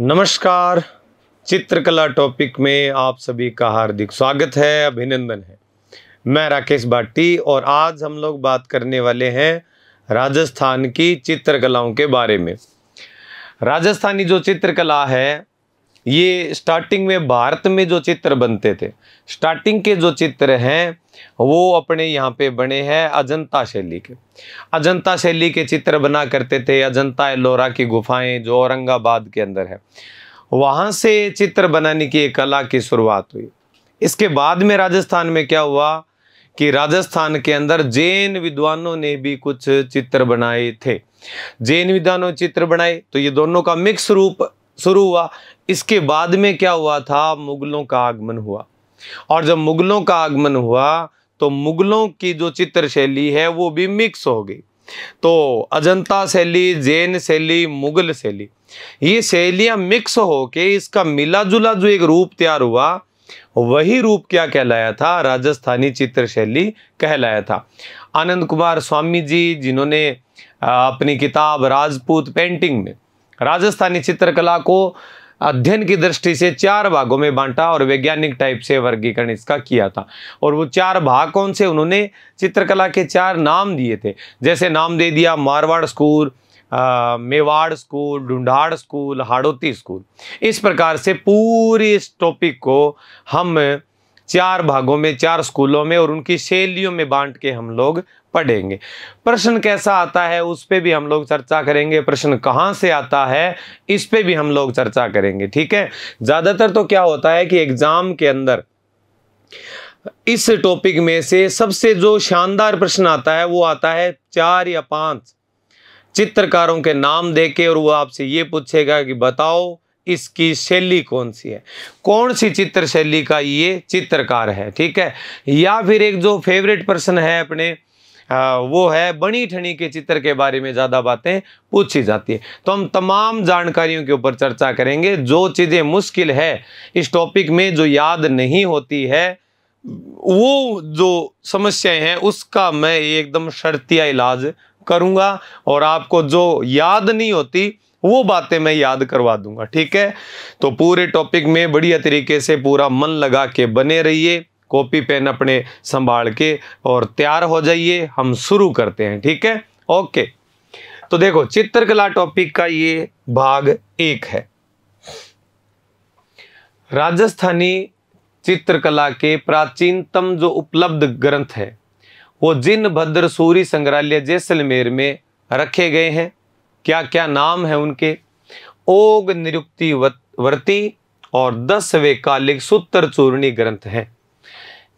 नमस्कार चित्रकला टॉपिक में आप सभी का हार्दिक स्वागत है अभिनंदन है मैं राकेश भाटी और आज हम लोग बात करने वाले हैं राजस्थान की चित्रकलाओं के बारे में राजस्थानी जो चित्रकला है ये स्टार्टिंग में भारत में जो चित्र बनते थे स्टार्टिंग के जो चित्र हैं वो अपने यहाँ पे बने हैं अजंता शैली के अजंता शैली के चित्र बना करते थे अजंता एलोरा की गुफाएं जो औरंगाबाद के अंदर है वहाँ से चित्र बनाने की एक कला की शुरुआत हुई इसके बाद में राजस्थान में क्या हुआ कि राजस्थान के अंदर जैन विद्वानों ने भी कुछ चित्र बनाए थे जैन विद्वानों चित्र बनाए तो ये दोनों का मिक्स रूप शुरू हुआ इसके बाद में क्या हुआ था मुगलों का आगमन हुआ और जब मुगलों का आगमन हुआ तो मुगलों की जो चित्र शैली है वो भी मिक्स हो गई तो अजंता शैली जैन शैली मुगल शैली ये शैलियां मिक्स के इसका मिला जुला जो एक रूप तैयार हुआ वही रूप क्या कहलाया था राजस्थानी चित्र शैली कहलाया था आनंद कुमार स्वामी जी जिन्होंने अपनी किताब राजपूत पेंटिंग में राजस्थानी चित्रकला को अध्ययन की दृष्टि से चार भागों में बांटा और वैज्ञानिक टाइप से वर्गीकरण इसका किया था और वो चार भाग कौन से उन्होंने चित्रकला के चार नाम दिए थे जैसे नाम दे दिया Marwar school Mewar school Dhundhar school Hadoti school इस प्रकार से पूरी इस टॉपिक को हम चार भागों में चार स्कूलों में और उनकी शैलियों में बांट के हम लोग पढ़ेंगे प्रश्न कैसा आता है उस पर भी हम लोग चर्चा करेंगे प्रश्न कहाँ से आता है इस पर भी हम लोग चर्चा करेंगे ठीक है ज़्यादातर तो क्या होता है कि एग्ज़ाम के अंदर इस टॉपिक में से सबसे जो शानदार प्रश्न आता है वो आता है चार या पांच चित्रकारों के नाम देके और वो आपसे ये पूछेगा कि बताओ इसकी शैली कौन सी है कौन सी चित्र शैली का ये चित्रकार है ठीक है या फिर एक जो फेवरेट प्रश्न है अपने हाँ, वो है बनी ठनी के चित्र के बारे में ज़्यादा बातें पूछी जाती है तो हम तमाम जानकारियों के ऊपर चर्चा करेंगे जो चीज़ें मुश्किल है इस टॉपिक में जो याद नहीं होती है वो जो समस्याएं हैं उसका मैं एकदम शर्तिया इलाज करूंगा और आपको जो याद नहीं होती वो बातें मैं याद करवा दूंगा ठीक है तो पूरे टॉपिक में बढ़िया तरीके से पूरा मन लगा के बने रहिए कॉपी पेन अपने संभाल के और तैयार हो जाइए हम शुरू करते हैं ठीक है ओके तो देखो चित्रकला टॉपिक का ये भाग एक है राजस्थानी चित्रकला के प्राचीनतम जो उपलब्ध ग्रंथ है वो जिन भद्र सूरी संग्रहालय जैसलमेर में रखे गए हैं क्या क्या नाम है उनके ओग निरुक्ति वर्ती और दस वैकालिक सूत्र चूर्णी ग्रंथ हैं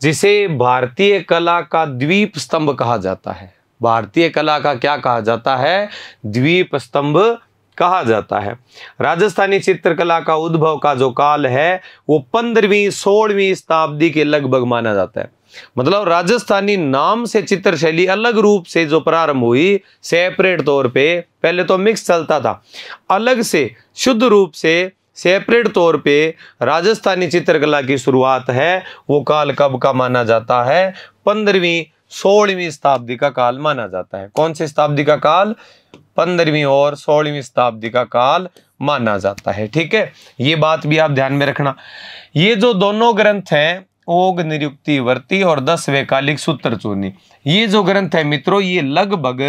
जिसे भारतीय कला का द्वीप स्तंभ कहा जाता है भारतीय कला का क्या कहा जाता है द्वीप स्तंभ कहा जाता है राजस्थानी चित्रकला का उद्भव का जो काल है वो पंद्रहवीं सोलहवीं शताब्दी के लगभग माना जाता है मतलब राजस्थानी नाम से चित्र शैली अलग रूप से जो प्रारंभ हुई सेपरेट तौर पे पहले तो मिक्स चलता था अलग से शुद्ध रूप से सेपरेट तौर पे राजस्थानी चित्रकला की शुरुआत है वो काल कब का माना जाता है पंद्रहवीं सोलहवीं शताब्दी का काल माना जाता है कौन से शताब्दी का काल पंद्रहवीं और सोलहवीं शताब्दी का काल माना जाता है ठीक है ये बात भी आप ध्यान में रखना ये जो दोनों ग्रंथ हैं ओग निरुक्ति वर्ती और दस वैकालिक सूत्र चूर्णी ये जो ग्रंथ है मित्रों ये लगभग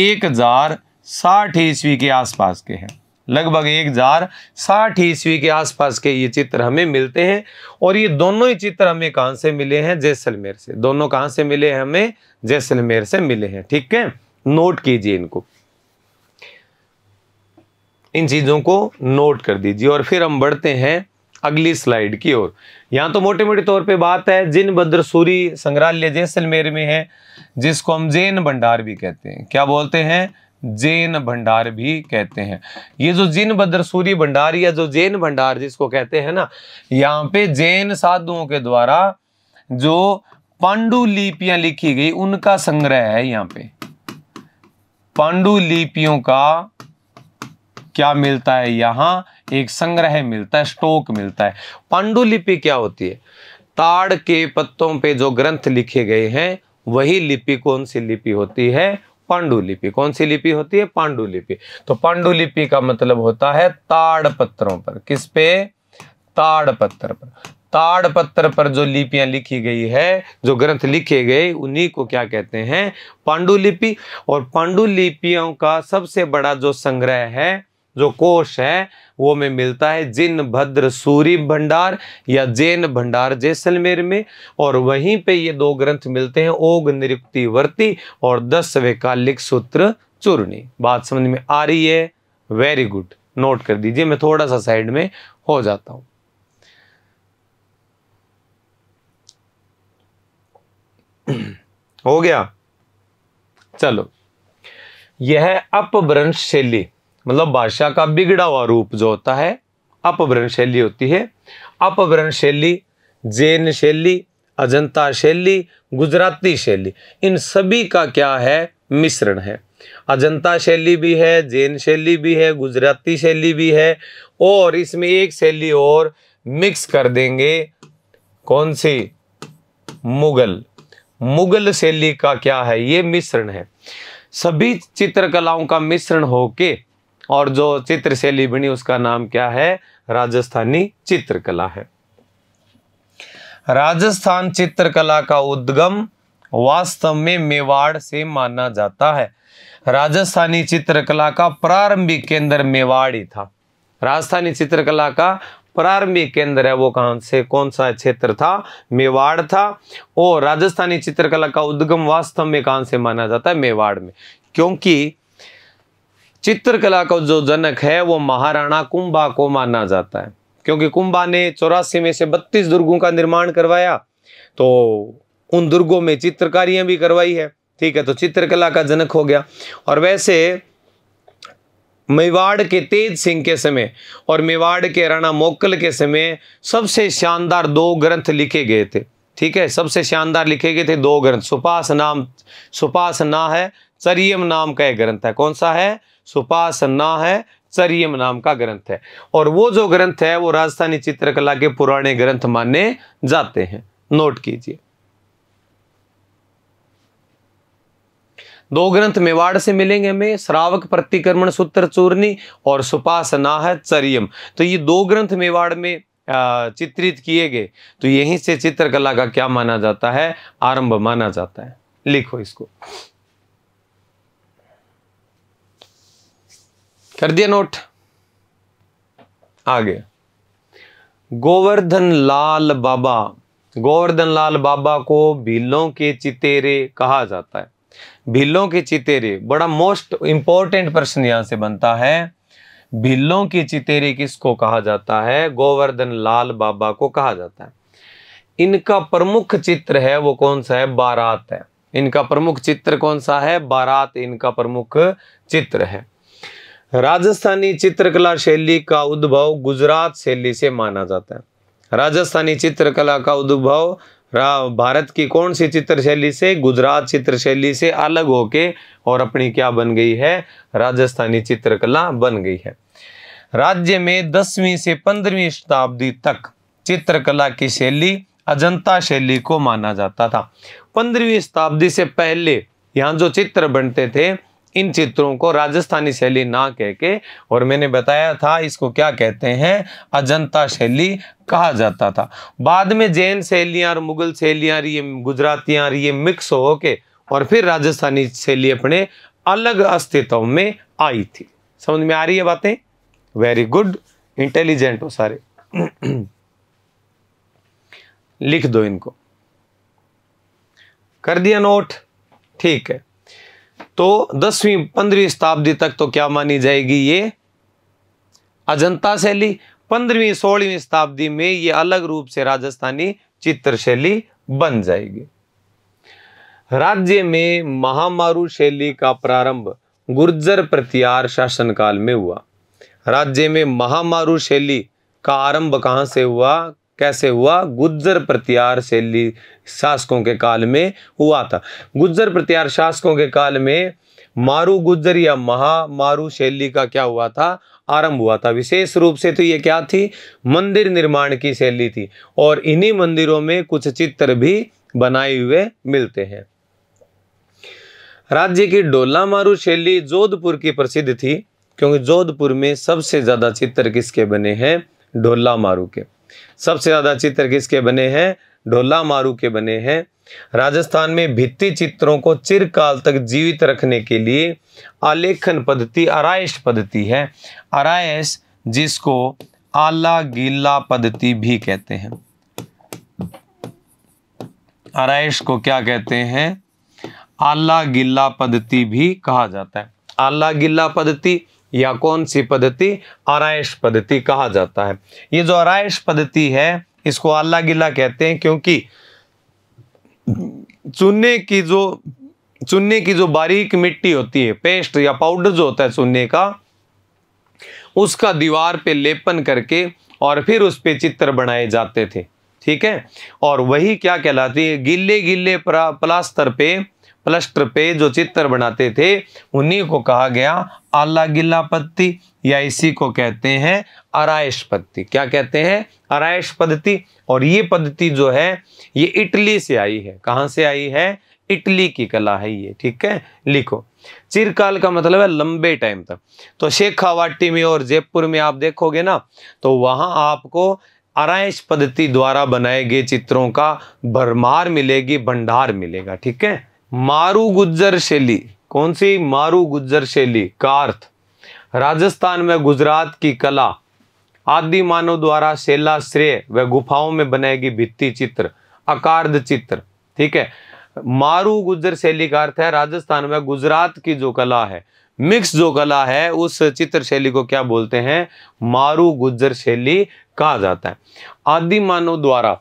एक हजार साठ ईस्वी के आसपास के हैं लगभग एक हजार साठ ईस्वी के आसपास के ये चित्र हमें मिलते हैं और ये दोनों ही चित्र हमें कहां से मिले हैं जैसलमेर से दोनों कहां से मिले हैं हमें जैसलमेर से मिले हैं ठीक है नोट कीजिए इनको इन चीज़ों को नोट कर दीजिए और फिर हम बढ़ते हैं अगली स्लाइड की ओर यहाँ तो मोटे मोटे तौर पे बात है जिन भद्र सूरी संग्रहालय जैसलमेर में है जिसको हम जैन भंडार भी कहते हैं क्या बोलते हैं जैन भंडार भी कहते हैं ये जो जिन बद्रसूरी भंडार या जो जैन भंडार जिसको कहते हैं ना यहाँ पे जैन साधुओं के द्वारा जो पांडुलिपियां लिखी गई उनका संग्रह है यहाँ पे पांडुलिपियों का क्या मिलता है यहां एक संग्रह मिलता है स्टोक मिलता है पांडुलिपि क्या होती है ताड़ के पत्तों पे जो ग्रंथ लिखे गए हैं वही लिपि कौन सी लिपि होती है पांडुलिपि कौन सी लिपि होती है पांडुलिपि तो पांडुलिपि का मतलब होता है ताड़ पत्रों पर किस पे ताड़ पत्र पर ताड़ पत्र पर जो लिपियां लिखी गई है जो ग्रंथ लिखे गए उन्हीं को क्या कहते हैं पांडुलिपि और पांडुलिपियों का सबसे बड़ा जो संग्रह है जो कोश है वो में मिलता है जिन भद्र सूरी भंडार या जैन भंडार जैसलमेर में और वहीं पे ये दो ग्रंथ मिलते हैं ओग निरुक्ति वर्ती और दस वैकालिक सूत्र चूर्णी बात समझ में आ रही है वेरी गुड नोट कर दीजिए मैं थोड़ा सा साइड में हो जाता हूं हो गया चलो यह अपभ्रंश शैली मतलब भाषा का बिगड़ा हुआ रूप जो होता है अपभ्रंश शैली होती है अपभ्रंश शैली जैन शैली अजंता शैली गुजराती शैली इन सभी का क्या है मिश्रण है अजंता शैली भी है जैन शैली भी है गुजराती शैली भी है और इसमें एक शैली और मिक्स कर देंगे कौन सी मुगल मुगल शैली का क्या है ये मिश्रण है सभी चित्रकलाओं का मिश्रण होके और जो चित्र शैली बनी उसका नाम क्या है राजस्थानी चित्रकला है राजस्थान चित्रकला का उद्गम वास्तव में मेवाड़ से माना जाता है राजस्थानी चित्रकला का प्रारंभिक केंद्र मेवाड़ ही था राजस्थानी चित्रकला का प्रारंभिक केंद्र है वो कहां से कौन सा क्षेत्र था मेवाड़ था और राजस्थानी चित्रकला का उद्गम वास्तव में कहा से माना जाता है मेवाड़ में क्योंकि चित्रकला का जो जनक है वो महाराणा कुंभा को माना जाता है क्योंकि कुंभा ने चौरासी में से बत्तीस दुर्गों का निर्माण करवाया तो उन दुर्गों में चित्रकारियां भी करवाई है ठीक है तो चित्रकला का जनक हो गया और वैसे मेवाड़ के तेज सिंह के समय और मेवाड़ के राणा मोकल के समय सबसे शानदार दो ग्रंथ लिखे गए थे ठीक है सबसे शानदार लिखे गए थे दो ग्रंथ सुपास नाम सुपास ना है चरियम नाम का एक ग्रंथ है कौन सा है सुपासना है चरियम नाम का ग्रंथ है और वो जो ग्रंथ है वो राजस्थानी चित्रकला के पुराने ग्रंथ माने जाते हैं नोट कीजिए दो ग्रंथ मेवाड़ से मिलेंगे हमें श्रावक प्रतिक्रमण सूत्र चूर्णी और सुपासना है चरियम तो ये दो ग्रंथ मेवाड़ में चित्रित किए गए तो यहीं से चित्रकला का क्या माना जाता है आरंभ माना जाता है लिखो इसको कर दिया नोट आगे गोवर्धन लाल बाबा गोवर्धन लाल बाबा को भीलों के चितेरे कहा जाता है भीलों के चितेरे बड़ा मोस्ट इंपॉर्टेंट प्रश्न यहां से बनता है भीलों के चितेरे किसको कहा जाता है गोवर्धन लाल बाबा को कहा जाता है इनका प्रमुख चित्र है वो कौन सा है बारात है इनका प्रमुख चित्र कौन सा है बारात इनका प्रमुख चित्र है राजस्थानी चित्रकला शैली का उद्भव गुजरात शैली से माना जाता है राजस्थानी चित्रकला का उद्भव भारत की कौन सी चित्र शैली से गुजरात चित्र शैली से अलग होके और अपनी क्या बन गई है राजस्थानी चित्रकला बन गई है राज्य में दसवीं से पंद्रहवीं शताब्दी तक चित्रकला की शैली अजंता शैली को माना जाता था पंद्रहवीं शताब्दी से पहले यहाँ जो चित्र बनते थे इन चित्रों को राजस्थानी शैली ना कह के और मैंने बताया था इसको क्या कहते हैं अजंता शैली कहा जाता था बाद में जैन शैलियां और मुगल शैलियां ये गुजरातियां ये मिक्स हो के और फिर राजस्थानी शैली अपने अलग अस्तित्व में आई थी समझ में आ रही है बातें वेरी गुड इंटेलिजेंट हो सारे लिख दो इनको कर दिया नोट ठीक है तो दसवीं पंद्रहवीं शताब्दी तक तो क्या मानी जाएगी ये अजंता शैली पंद्रहवीं सोलहवीं शताब्दी में ये अलग रूप से राजस्थानी चित्र शैली बन जाएगी राज्य में महामारू शैली का प्रारंभ गुर्जर प्रतिहार शासनकाल में हुआ राज्य में महामारू शैली का आरंभ कहां से हुआ कैसे हुआ गुज्जर प्रत्यार शैली शासकों के काल में हुआ था गुज्जर प्रत्यार शासकों के काल में मारू गुज्जर या महा मारू शैली का क्या हुआ था आरंभ हुआ था विशेष रूप से तो ये क्या थी मंदिर निर्माण की शैली थी और इन्हीं मंदिरों में कुछ चित्र भी बनाए हुए मिलते हैं राज्य की डोला मारू शैली जोधपुर की प्रसिद्ध थी क्योंकि जोधपुर में सबसे ज़्यादा चित्र किसके बने हैं डोला मारू के सबसे ज़्यादा चित्र किसके बने हैं ढोला मारू के बने हैं राजस्थान में भित्ति चित्रों को चिरकाल तक जीवित रखने के लिए आलेखन पद्धति आरायश पद्धति है आरायश जिसको आला गीला पद्धति भी कहते हैं आरायश को क्या कहते हैं आला गिल्ला पद्धति भी कहा जाता है आला गिल्ला पद्धति या कौन सी पद्धति आरायश पद्धति कहा जाता है ये जो आरायश पद्धति है इसको अल्लाह गिला कहते हैं क्योंकि चुनने की जो चुनने की जो बारीक मिट्टी होती है पेस्ट या पाउडर जो होता है चूने का उसका दीवार पे लेपन करके और फिर उस पर चित्र बनाए जाते थे ठीक है और वही क्या कहलाती है गिल्ले गिल्ले प्लास्तर पे प्लस्टर पे जो चित्र बनाते थे उन्हीं को कहा गया आला गिला पत्ती या इसी को कहते हैं अरायश पद्धति क्या कहते हैं अरायश पद्धति और ये पद्धति जो है ये इटली से आई है कहां से आई है इटली की कला है ये ठीक है लिखो चिरकाल का मतलब है लंबे टाइम तक तो शेखावाटी में और जयपुर में आप देखोगे ना तो वहां आपको अरायश पद्धति द्वारा बनाए गए चित्रों का भरमार मिलेगी भंडार मिलेगा ठीक है मारू गुज्जर शैली कौन सी मारू गुजर शैली का अर्थ राजस्थान में गुजरात की कला आदि मानव द्वारा शैला श्रेय व गुफाओं में बनाएगी भित्ति चित्र अकार्ध चित्र ठीक है मारू गुज्जर शैली का अर्थ है राजस्थान में गुजरात की जो कला है मिक्स जो कला है उस चित्र शैली को क्या बोलते हैं मारू गुजर शैली कहा जाता है आदि मानव द्वारा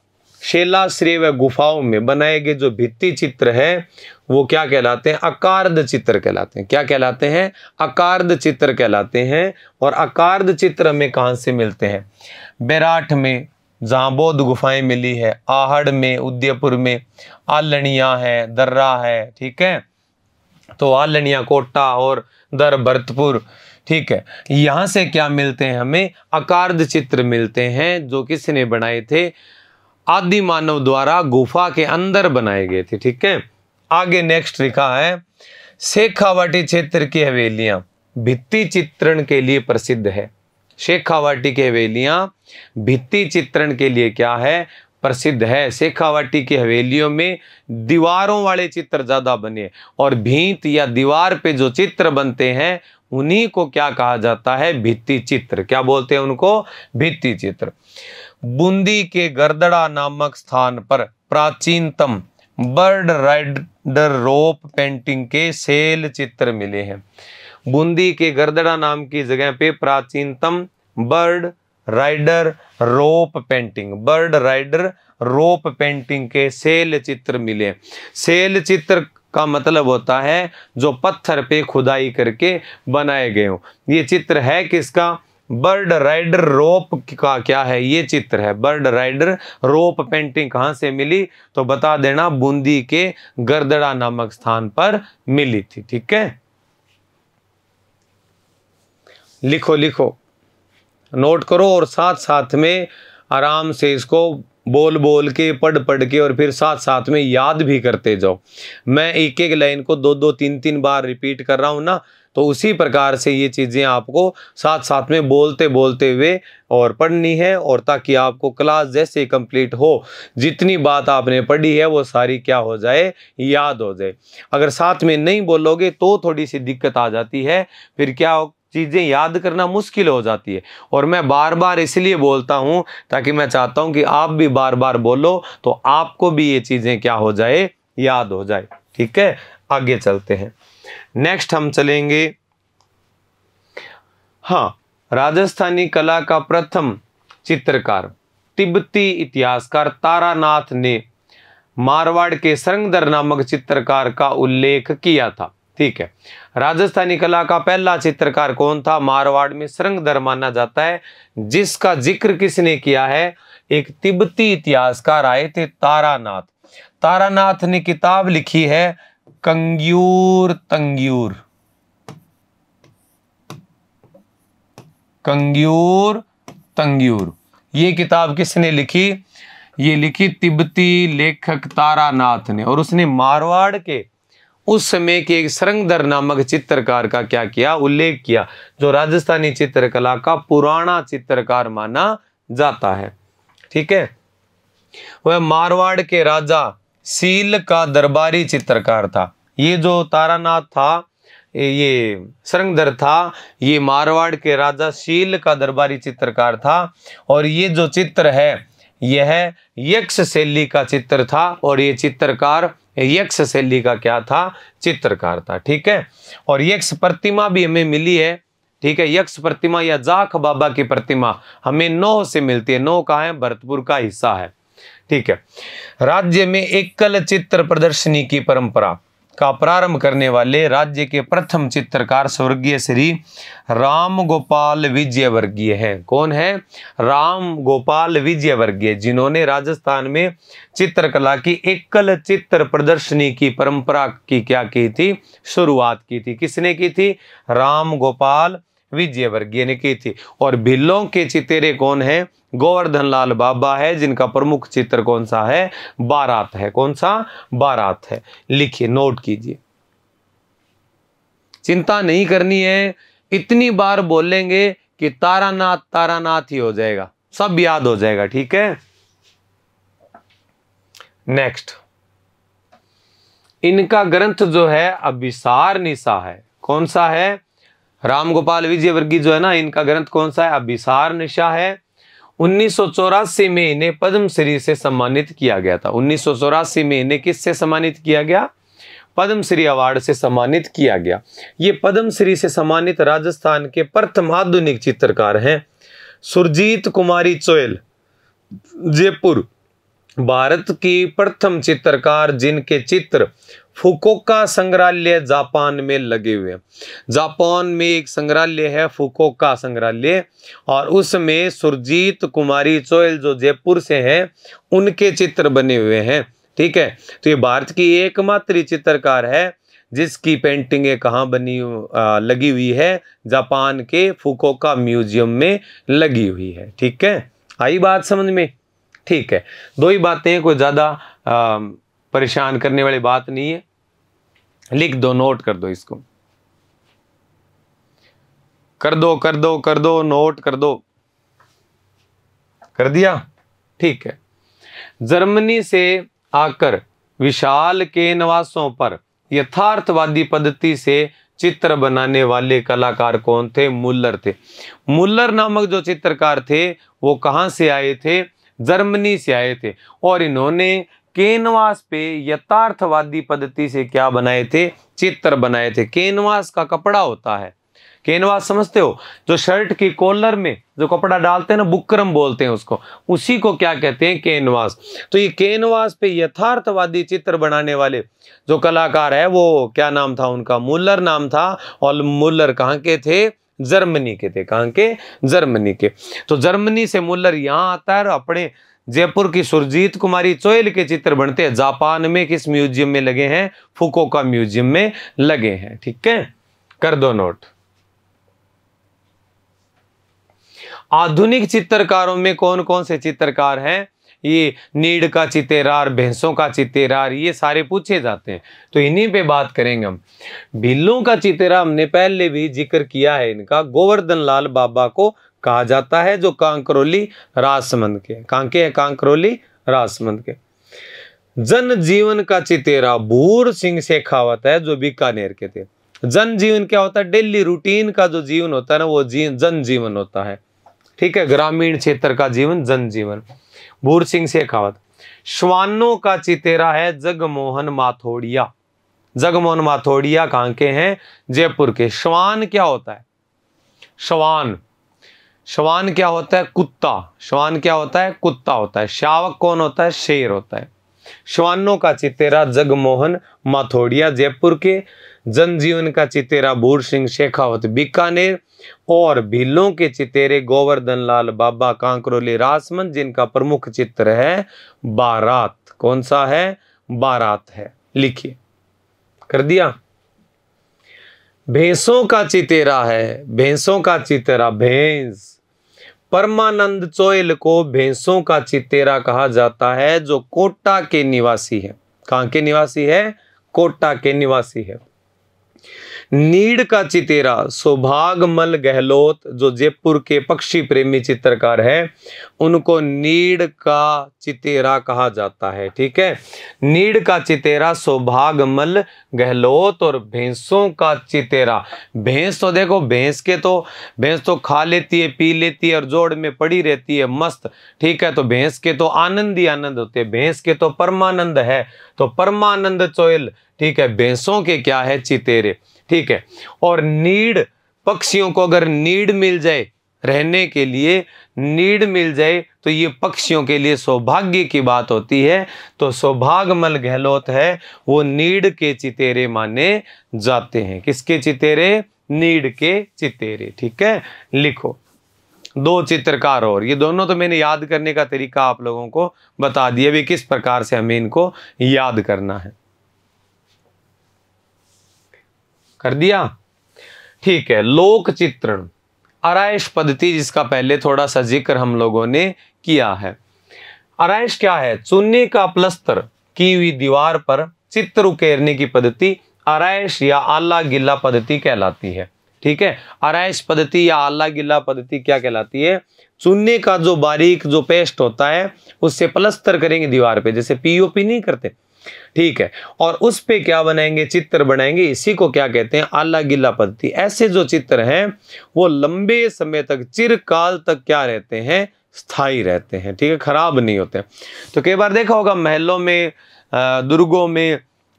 शैलाश्रय व गुफाओं में बनाए गए जो भित्ति चित्र हैं वो क्या कहलाते हैं अकार्द चित्र कहलाते हैं क्या कहलाते हैं अकार्द चित्र कहलाते हैं और अकार्द चित्र हमें कहाँ से मिलते हैं बैराठ में जहाँ बौद्ध गुफाएं मिली है आहड़ में उदयपुर में आलनिया है दर्रा है ठीक है तो आलनिया कोटा और दर भरतपुर ठीक है यहाँ से क्या मिलते हैं हमें अकार्द चित्र मिलते हैं जो किसने बनाए थे आदि मानव द्वारा गुफा के अंदर बनाए गए थे ठीक है आगे नेक्स्ट लिखा है शेखावाटी क्षेत्र की हवेलियां भित्ति चित्रण के लिए प्रसिद्ध है शेखावाटी की हवेलियां भित्ति चित्रण के लिए क्या है प्रसिद्ध है शेखावाटी की हवेलियों में दीवारों वाले चित्र ज़्यादा बने और भीत या दीवार पे जो चित्र बनते हैं उन्हीं को क्या कहा जाता है भित्ति चित्र क्या बोलते हैं उनको भित्ति चित्र बूंदी के गर्दड़ा नामक स्थान पर प्राचीनतम बर्ड राइडर रोप पेंटिंग के सेल चित्र मिले हैं बूंदी के गर्दड़ा नाम की जगह पे प्राचीनतम bird rider rope painting bird rider rope painting के सेल चित्र मिले सेल चित्र का मतलब होता है जो पत्थर पे खुदाई करके बनाए गए हो ये चित्र है किसका बर्ड राइडर रोप का क्या है ये चित्र है बर्ड राइडर रोप पेंटिंग कहां से मिली तो बता देना बूंदी के गर्दड़ा नामक स्थान पर मिली थी ठीक है लिखो लिखो नोट करो और साथ साथ में आराम से इसको बोल बोल के पढ़ पढ़ के और फिर साथ साथ में याद भी करते जाओ मैं एक एक लाइन को दो दो तीन तीन बार रिपीट कर रहा हूं ना तो उसी प्रकार से ये चीज़ें आपको साथ साथ में बोलते बोलते हुए और पढ़नी है और ताकि आपको क्लास जैसे कंप्लीट हो जितनी बात आपने पढ़ी है वो सारी क्या हो जाए याद हो जाए अगर साथ में नहीं बोलोगे तो थोड़ी सी दिक्कत आ जाती है फिर क्या हो चीज़ें याद करना मुश्किल हो जाती है और मैं बार बार इसलिए बोलता हूँ ताकि मैं चाहता हूँ कि आप भी बार बार बोलो तो आपको भी ये चीज़ें क्या हो जाए याद हो जाए ठीक है आगे चलते हैं नेक्स्ट हम चलेंगे हाँ राजस्थानी कला का प्रथम चित्रकार तिब्बती इतिहासकार तारानाथ ने मारवाड़ के सरंगदर नामक चित्रकार का उल्लेख किया था ठीक है राजस्थानी कला का पहला चित्रकार कौन था मारवाड़ में सरंगदर माना जाता है जिसका जिक्र किसने किया है एक तिब्बती इतिहासकार आए थे तारानाथ तारानाथ ने किताब लिखी है कंग्यूर तंग्यूर कंग्यूर तंग्यूर ये किताब किसने लिखी ये लिखी तिब्बती लेखक तारानाथ ने और उसने मारवाड़ के उस समय के एक सरंगदर नामक चित्रकार का क्या किया उल्लेख किया जो राजस्थानी चित्रकला का पुराना चित्रकार माना जाता है ठीक है वह मारवाड़ के राजा सील का दरबारी चित्रकार था ये जो तारानाथ था ये सरंगधर था ये मारवाड़ के राजा शील का दरबारी चित्रकार था और ये जो चित्र है यह यक्ष शैली का चित्र था और ये चित्रकार यक्ष शैली का क्या था चित्रकार था ठीक है और यक्ष प्रतिमा भी हमें मिली है ठीक है यक्ष प्रतिमा या जाख बाबा की प्रतिमा हमें नौ से मिलती है नौ का है भरतपुर का हिस्सा है ठीक है राज्य में एकल चित्र प्रदर्शनी की परंपरा का प्रारंभ करने वाले राज्य के प्रथम चित्रकार स्वर्गीय श्री राम गोपाल विजयवर्गीय हैं कौन है राम गोपाल विजयवर्गीय जिन्होंने राजस्थान में चित्रकला की एकल चित्र प्रदर्शनी की परंपरा की क्या की थी शुरुआत की थी किसने की थी राम गोपाल विजयवर्गीय ने की थी और भिल्लों के चितेरे कौन है गोवर्धन लाल बाबा है जिनका प्रमुख चित्र कौन सा है बारात है कौन सा बारात है लिखिए नोट कीजिए चिंता नहीं करनी है इतनी बार बोलेंगे कि तारानाथ तारानाथ ही हो जाएगा सब याद हो जाएगा ठीक है नेक्स्ट इनका ग्रंथ जो है अभिसार निशा है कौन सा है रामगोपाल विजय विजयवर्गीय जो है ना इनका ग्रंथ कौन सा है अभिसार निशा है उन्नीस में इन्हें पद्मश्री से सम्मानित किया गया था उन्नीस में इन्हें किससे सम्मानित किया गया पद्मश्री अवार्ड से सम्मानित किया गया ये पद्मश्री से सम्मानित राजस्थान के प्रथम आधुनिक चित्रकार हैं सुरजीत कुमारी चोयल जयपुर भारत की प्रथम चित्रकार जिनके चित्र फुकोका संग्रहालय जापान में लगे हुए हैं जापान में एक संग्रहालय है फुकोका संग्रहालय और उसमें सुरजीत कुमारी चोयल जो जयपुर से हैं उनके चित्र बने हुए हैं ठीक है तो ये भारत की एकमात्र चित्रकार है जिसकी पेंटिंगें कहाँ बनी आ, लगी हुई है जापान के फुकोका म्यूजियम में लगी हुई है ठीक है आई बात समझ में ठीक है दो ही बातें कोई ज़्यादा परेशान करने वाली बात नहीं है लिख दो नोट कर दो इसको कर दो कर दो कर दो नोट कर दो कर दिया ठीक है जर्मनी से आकर विशाल के नवासों पर यथार्थवादी पद्धति से चित्र बनाने वाले कलाकार कौन थे मुल्लर थे मुल्लर नामक जो चित्रकार थे वो कहाँ से आए थे जर्मनी से आए थे और इन्होंने केनवास पे यथार्थवादी पद्धति से क्या बनाए थे चित्र बनाए थे केनवास का कपड़ा होता है केनवास समझते हो जो शर्ट की कॉलर में जो कपड़ा डालते हैं ना बुक्रम बोलते हैं उसको उसी को क्या कहते हैं केनवास तो ये केनवास पे यथार्थवादी चित्र बनाने वाले जो कलाकार है वो क्या नाम था उनका मुलर नाम था और मुलर कहाँ के थे जर्मनी के थे कहाँ के जर्मनी के तो जर्मनी से मुलर यहाँ आता है और अपने जयपुर की सुरजीत कुमारी चोयल के चित्र बनते हैं जापान में किस म्यूजियम में लगे हैं फुकोका म्यूजियम में लगे हैं ठीक है कर दो नोट आधुनिक चित्रकारों में कौन कौन से चित्रकार हैं ये नीड का चितेरार भैंसों का चितेरार ये सारे पूछे जाते हैं तो इन्हीं पे बात करेंगे हम भिल्लों का चितेरा हमने पहले भी जिक्र किया है इनका गोवर्धन लाल बाबा को कहा जाता है जो कांकरोली राजसमंद के कांके है कांकरोली राजसमंद के जन जीवन का चितेरा भूर सिंह शेखावत है जो बीकानेर के थे जन जीवन क्या होता है डेली रूटीन का जो जीवन होता है ना वो जी जन जीवन होता है ठीक है ग्रामीण क्षेत्र का जीवन जन जीवन भूर सिंह शेखावत श्वानों का चितेरा है जगमोहन माथोड़िया जगमोहन माथोड़िया कहाँ के हैं जयपुर के श्वान क्या होता है श्वान श्वान क्या होता है कुत्ता श्वान क्या होता है कुत्ता होता है शावक कौन होता है शेर होता है श्वानों का चितेरा जगमोहन माथोड़िया जयपुर के जनजीवन का चितेरा भूर सिंह शेखावत बीकानेर और भीलों के चितेरे गोवर्धन लाल बाबा कांकरोली रासमन जिनका प्रमुख चित्र है बारात कौन सा है बारात है लिखिए कर दिया भैंसों का चितेरा है भैंसों का चितेरा भैंस परमानंद चोयल को भैंसों का चितेरा कहा जाता है जो कोटा के निवासी है कहाँ के निवासी है कोटा के निवासी है नीड का चितेरा मल गहलोत जो जयपुर के पक्षी प्रेमी चित्रकार है उनको नीड का चितेरा कहा जाता है ठीक है नीड का चितेरा सौभागमल गहलोत और भैंसों का चितेरा भैंस तो देखो भैंस के तो भैंस तो खा लेती है पी लेती है और जोड़ में पड़ी रहती है मस्त ठीक है तो भैंस के तो आनंद ही आनंद होते हैं भैंस के तो परमानंद है तो परमानंद चोयल ठीक है भैंसों के क्या है चितेरे ठीक है और नीड पक्षियों को अगर नीड मिल जाए रहने के लिए नीड मिल जाए तो ये पक्षियों के लिए सौभाग्य की बात होती है तो सौभाग्यमल गहलोत है वो नीड के चितेरे माने जाते हैं किसके चितेरे नीड के चितेरे ठीक है लिखो दो चित्रकार और ये दोनों तो मैंने याद करने का तरीका आप लोगों को बता दिया भी किस प्रकार से हमें इनको याद करना है कर दिया ठीक है लोक चित्रण अरायश पद्धति जिसका पहले थोड़ा सा जिक्र हम लोगों ने किया है अरायश क्या है चूने का प्लस्तर की हुई दीवार पर चित्र उकेरने की पद्धति आरायश या आला गिल्ला पद्धति कहलाती है ठीक है अराइस पद्धति या आला गिल्ला पद्धति क्या कहलाती है चूने का जो बारीक जो पेस्ट होता है उससे प्लस्तर करेंगे दीवार पे जैसे पीओपी नहीं करते ठीक है और उस पे क्या बनाएंगे चित्र बनाएंगे इसी को क्या कहते हैं आला गिल्ला पद्धति ऐसे जो चित्र हैं वो लंबे समय तक चिरकाल तक क्या रहते हैं स्थायी रहते हैं ठीक है खराब नहीं होते तो कई बार देखा होगा महलों में दुर्गों में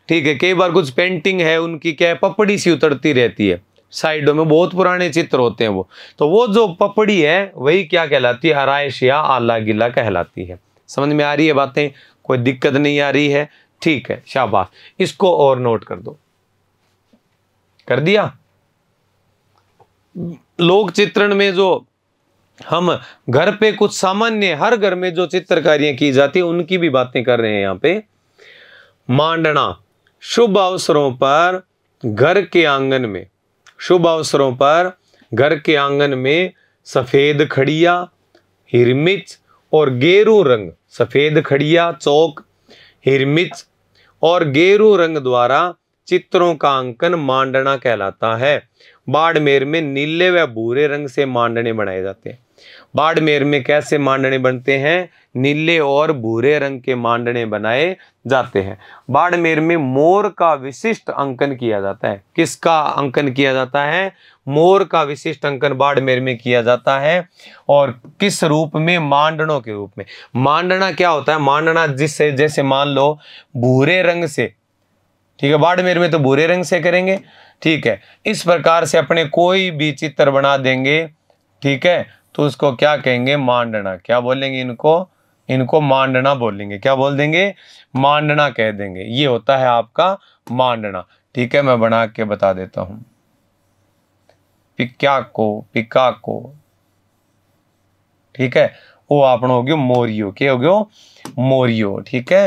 ठीक है कई बार कुछ पेंटिंग है उनकी क्या है पपड़ी सी उतरती रहती है साइडों में बहुत पुराने चित्र होते हैं वो तो वो जो पपड़ी है वही क्या कहलाती है आरइश या आला गिला कहलाती है समझ में आ रही है बातें कोई दिक्कत नहीं आ रही है ठीक है शाबाश इसको और नोट कर दो कर दिया लोक चित्रण में जो हम घर पे कुछ सामान्य हर घर में जो चित्रकारियां की जाती है उनकी भी बातें कर रहे हैं यहां पे मांडना शुभ अवसरों पर घर के आंगन में शुभ अवसरों पर घर के आंगन में सफ़ेद खड़िया हिरमिच और गेरू रंग सफ़ेद खड़िया चौक हिरमिच और गेरू रंग द्वारा चित्रों का अंकन मांडना कहलाता है बाड़मेर में नीले व भूरे रंग से मांडने बनाए जाते हैं बाड़मेर में कैसे मांडने बनते हैं नीले और भूरे रंग के मांडने बनाए जाते हैं बाड़मेर में मोर का विशिष्ट अंकन किया जाता है किसका अंकन किया जाता है मोर का विशिष्ट अंकन बाड़मेर में किया जाता है और किस रूप में मांडनों के रूप में मांडना क्या होता है मांडना जिससे जैसे मान लो भूरे रंग से ठीक है बाड़मेर में तो भूरे रंग से करेंगे ठीक है इस प्रकार से अपने कोई भी चित्र बना देंगे ठीक है तो उसको क्या कहेंगे मांडना क्या बोलेंगे इनको इनको मांडना बोलेंगे क्या बोल देंगे मांडना कह देंगे ये होता है आपका मांडना ठीक है मैं बना के बता देता हूं पिक्या को पिका को ठीक है वो आप हो गयो मोरियो क्या हो गयो मोरियो ठीक है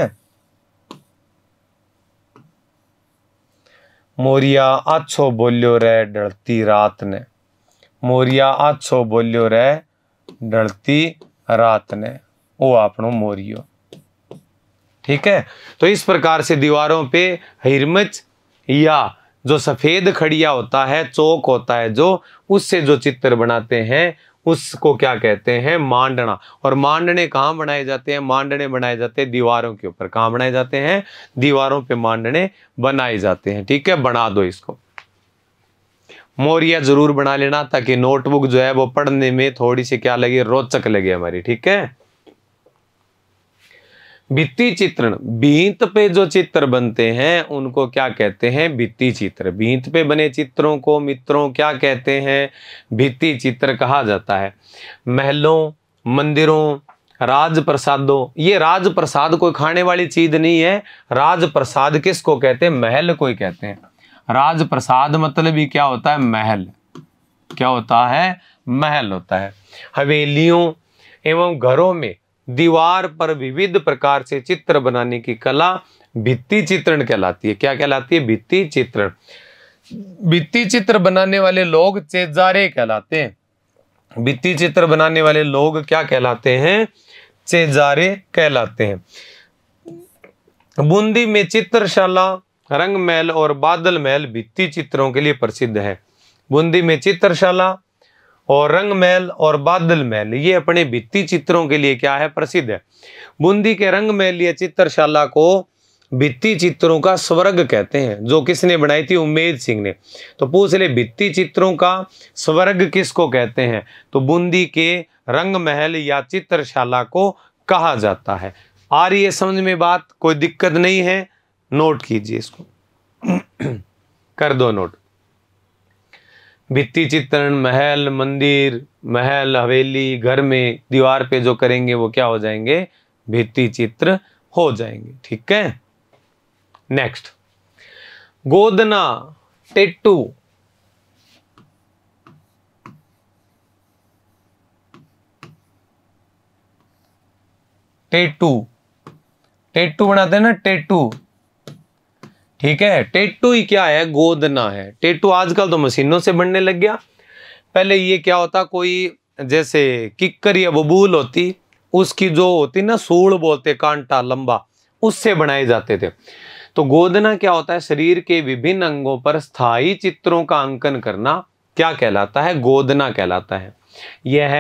मोरिया अच्छो बोलियो रे डरती रात ने मोरिया अच्छो बोलियो रे डरती रात ने वो आपनो मोरियो ठीक है तो इस प्रकार से दीवारों पे हिरमच या जो सफेद खड़िया होता है चौक होता है जो उससे जो चित्र बनाते हैं उसको क्या कहते हैं मांडना और मांडने कहाँ बनाए जाते हैं मांडने बनाए जाते हैं दीवारों के ऊपर कहाँ बनाए जाते हैं दीवारों पे मांडने बनाए जाते हैं ठीक है बना दो इसको मोरिया जरूर बना लेना ताकि नोटबुक जो है वो पढ़ने में थोड़ी सी क्या लगे रोचक लगे हमारी ठीक है भित्ति चित्रण भीत पे जो चित्र बनते हैं उनको क्या कहते हैं भित्ति चित्र भीत पे बने चित्रों को मित्रों क्या कहते हैं भित्ति चित्र कहा जाता है महलों मंदिरों राज प्रसादों ये राज प्रसाद कोई खाने वाली चीज नहीं है राज प्रसाद किसको कहते हैं महल को ही कहते हैं राज प्रसाद मतलब ही क्या होता है महल क्या होता है महल होता है हवेलियों एवं घरों में दीवार पर विविध प्रकार से चित्र बनाने की कला भित्ति चित्रण कहलाती है क्या कहलाती है भित्ति चित्रण भित्ति चित्र बनाने वाले लोग चेजारे कहलाते हैं भित्ति चित्र बनाने वाले लोग क्या कहलाते हैं चेजारे कहलाते हैं बूंदी में चित्रशाला रंग महल और बादल महल भित्ति चित्रों के लिए प्रसिद्ध है बूंदी में चित्रशाला और रंग महल और बादल महल ये अपने भित्ति चित्रों के लिए क्या है प्रसिद्ध है बूंदी के रंग महल या चित्रशाला को भित्ति चित्रों का स्वर्ग कहते हैं जो किसने बनाई थी उमेद सिंह ने तो पूछ ले भित्ति चित्रों का स्वर्ग किसको कहते हैं तो बूंदी के रंग महल या चित्रशाला को कहा जाता है आ रही है समझ में बात कोई दिक्कत नहीं है नोट कीजिए इसको कर दो नोट भित्ति चित्रण महल मंदिर महल हवेली घर में दीवार पे जो करेंगे वो क्या हो जाएंगे भित्ति चित्र हो जाएंगे ठीक है नेक्स्ट गोदना टेटू टेटू टेटू बनाते हैं ना टेटू ठीक है टेटू ही क्या है गोदना है टेटू आजकल तो मशीनों से बनने लग गया पहले ये क्या होता कोई जैसे किक्कर या बबूल होती उसकी जो होती ना सूढ़ बोलते कांटा लंबा उससे बनाए जाते थे तो गोदना क्या होता है शरीर के विभिन्न अंगों पर स्थायी चित्रों का अंकन करना क्या कहलाता है गोदना कहलाता है यह